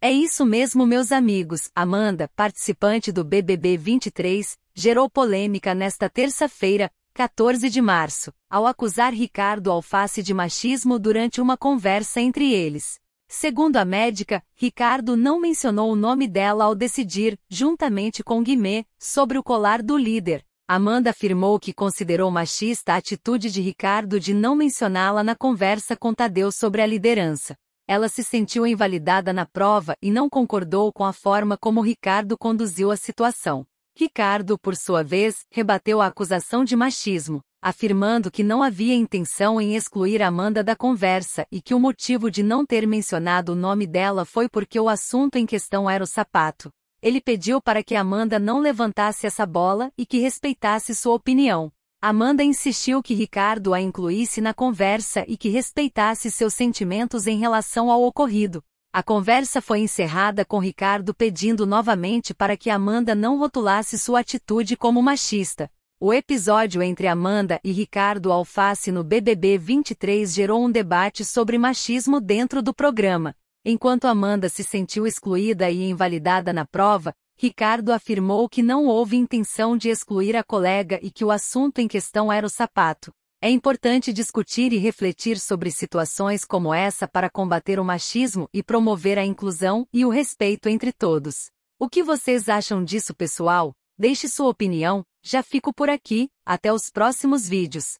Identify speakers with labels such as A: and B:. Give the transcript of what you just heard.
A: É isso mesmo, meus amigos. Amanda, participante do BBB 23, gerou polêmica nesta terça-feira, 14 de março, ao acusar Ricardo Alface de machismo durante uma conversa entre eles. Segundo a médica, Ricardo não mencionou o nome dela ao decidir, juntamente com Guimê, sobre o colar do líder. Amanda afirmou que considerou machista a atitude de Ricardo de não mencioná-la na conversa com Tadeu sobre a liderança. Ela se sentiu invalidada na prova e não concordou com a forma como Ricardo conduziu a situação. Ricardo, por sua vez, rebateu a acusação de machismo, afirmando que não havia intenção em excluir Amanda da conversa e que o motivo de não ter mencionado o nome dela foi porque o assunto em questão era o sapato. Ele pediu para que Amanda não levantasse essa bola e que respeitasse sua opinião. Amanda insistiu que Ricardo a incluísse na conversa e que respeitasse seus sentimentos em relação ao ocorrido. A conversa foi encerrada com Ricardo pedindo novamente para que Amanda não rotulasse sua atitude como machista. O episódio entre Amanda e Ricardo Alface no BBB 23 gerou um debate sobre machismo dentro do programa. Enquanto Amanda se sentiu excluída e invalidada na prova, Ricardo afirmou que não houve intenção de excluir a colega e que o assunto em questão era o sapato. É importante discutir e refletir sobre situações como essa para combater o machismo e promover a inclusão e o respeito entre todos. O que vocês acham disso, pessoal? Deixe sua opinião. Já fico por aqui, até os próximos vídeos.